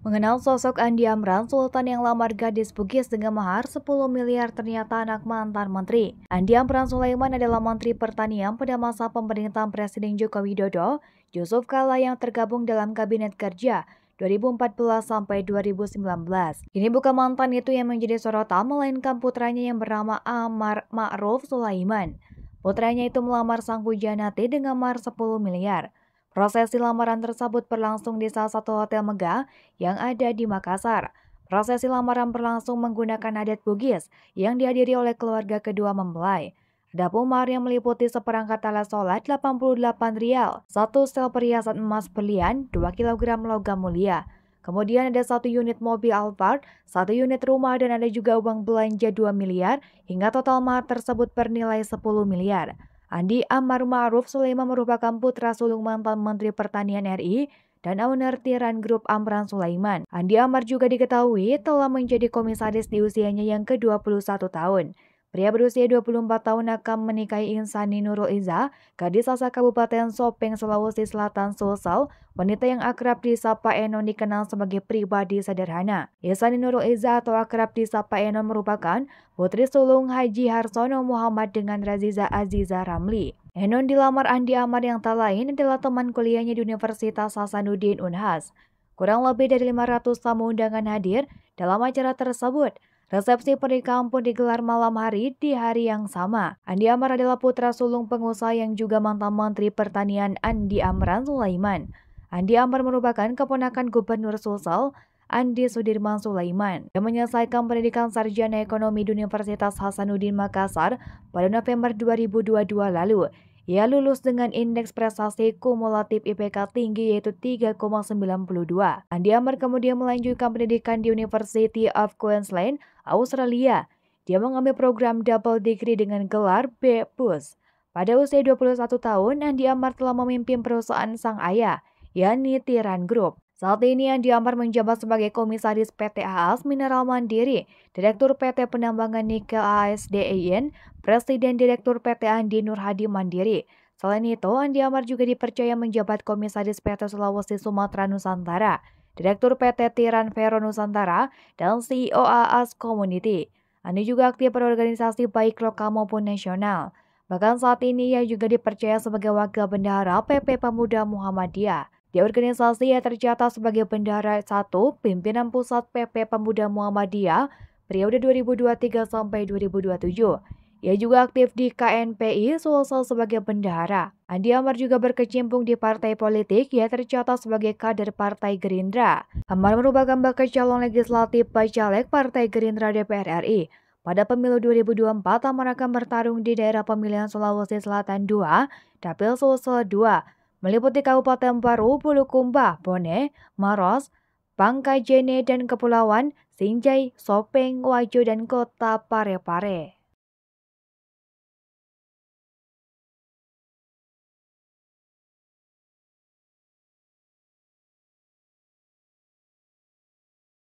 Mengenal sosok Andi Amran, Sultan yang lamar gadis Bugis dengan mahar 10 miliar ternyata anak mantan menteri. Andi Amran Sulaiman adalah menteri pertanian pada masa pemerintahan Presiden Joko Widodo, Yusuf Kala yang tergabung dalam Kabinet Kerja 2014 sampai 2019. Ini bukan mantan itu yang menjadi sorotan, melainkan putranya yang bernama Amar Ma'ruf Sulaiman. Putranya itu melamar sang Pujanati dengan mahar 10 miliar. Prosesi lamaran tersebut berlangsung di salah satu hotel megah yang ada di Makassar. Prosesi lamaran berlangsung menggunakan adat Bugis yang dihadiri oleh keluarga kedua mempelai. Ada mahar yang meliputi seperangkat alat sholat 88 rial, satu sel perhiasan emas berlian, 2 kg logam mulia. Kemudian ada satu unit mobil Alphard, satu unit rumah dan ada juga uang belanja 2 miliar hingga total mahar tersebut bernilai 10 miliar. Andi Ammar Ma'ruf Sulaiman merupakan putra sulung mantan Menteri Pertanian RI dan owner Tiran Group Amran Sulaiman. Andi Ammar juga diketahui telah menjadi komisaris di usianya yang ke-21 tahun. Pria berusia 24 tahun akan menikahi Insani Nurul Iza, gadis asal Kabupaten Sopeng, Sulawesi Selatan, Sulsel, wanita yang akrab disapa Enon dikenal sebagai pribadi sederhana. Insani Nurul Iza atau akrab disapa Enon merupakan putri sulung Haji Harsono Muhammad dengan Raziza Aziza Ramli. Enon dilamar Andi Amar yang tak lain adalah teman kuliahnya di Universitas Hasanuddin Unhas. Kurang lebih dari 500 tamu undangan hadir dalam acara tersebut. Resepsi pernikahan pun digelar malam hari di hari yang sama. Andi Amran adalah putra sulung pengusaha yang juga mantan Menteri Pertanian Andi Amran Sulaiman. Andi Amran merupakan keponakan Gubernur Sulsel Andi Sudirman Sulaiman yang menyelesaikan pendidikan sarjana ekonomi di Universitas Hasanuddin Makassar pada November 2022 lalu ia lulus dengan indeks prestasi kumulatif IPK tinggi yaitu 3,92. Andi Amar kemudian melanjutkan pendidikan di University of Queensland, Australia. Dia mengambil program double degree dengan gelar B+. Pada usia 21 tahun, Andi Amar telah memimpin perusahaan sang ayah, yakni Tiran Group. Saat ini yang diamar menjabat sebagai Komisaris PT AAS Mineral Mandiri, Direktur PT Penambangan Nikel AAS Presiden Direktur PT Andi Nurhadi Mandiri. Selain itu, Andi Amar juga dipercaya menjabat Komisaris PT Sulawesi Sumatera Nusantara, Direktur PT Tiran Vero Nusantara, dan CEO AAS Community. Andi juga aktif berorganisasi baik lokal maupun nasional. Bahkan saat ini ia juga dipercaya sebagai Wakil Bendahara PP Pemuda Muhammadiyah. Di organisasi yang tercatat sebagai bendahara 1, pimpinan pusat PP Pemuda Muhammadiyah periode 2023 sampai 2027. Ia juga aktif di KNPI Sulsel sebagai bendahara. Andi Amar juga berkecimpung di partai politik, yang tercatat sebagai kader Partai Gerindra. Amar merupakan bakal calon legislatif bacaleg Partai Gerindra DPR RI. Pada pemilu 2024, Amar akan bertarung di daerah pemilihan Sulawesi Selatan 2, Dapil Sulsel 2, meliputi Kabupaten Baru, Bulukumba, Bone, Maros, Bangkai Jene dan Kepulauan, Sinjai, Sopeng, Wajo, dan Kota Parepare. -Pare.